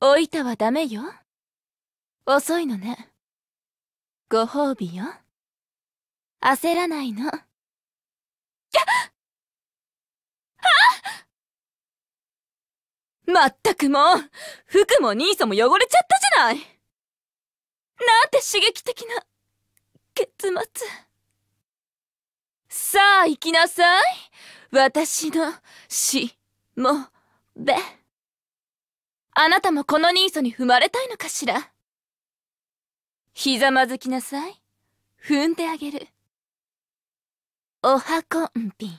おいたはダメよ。遅いのね。ご褒美よ。焦らないの。まったくもう、服も兄さんも汚れちゃったじゃないなんて刺激的な、結末。さあ行きなさい。私の、し、も、べ。あなたもこの人相に踏まれたいのかしらひざまずきなさい。踏んであげる。おはこんぴん。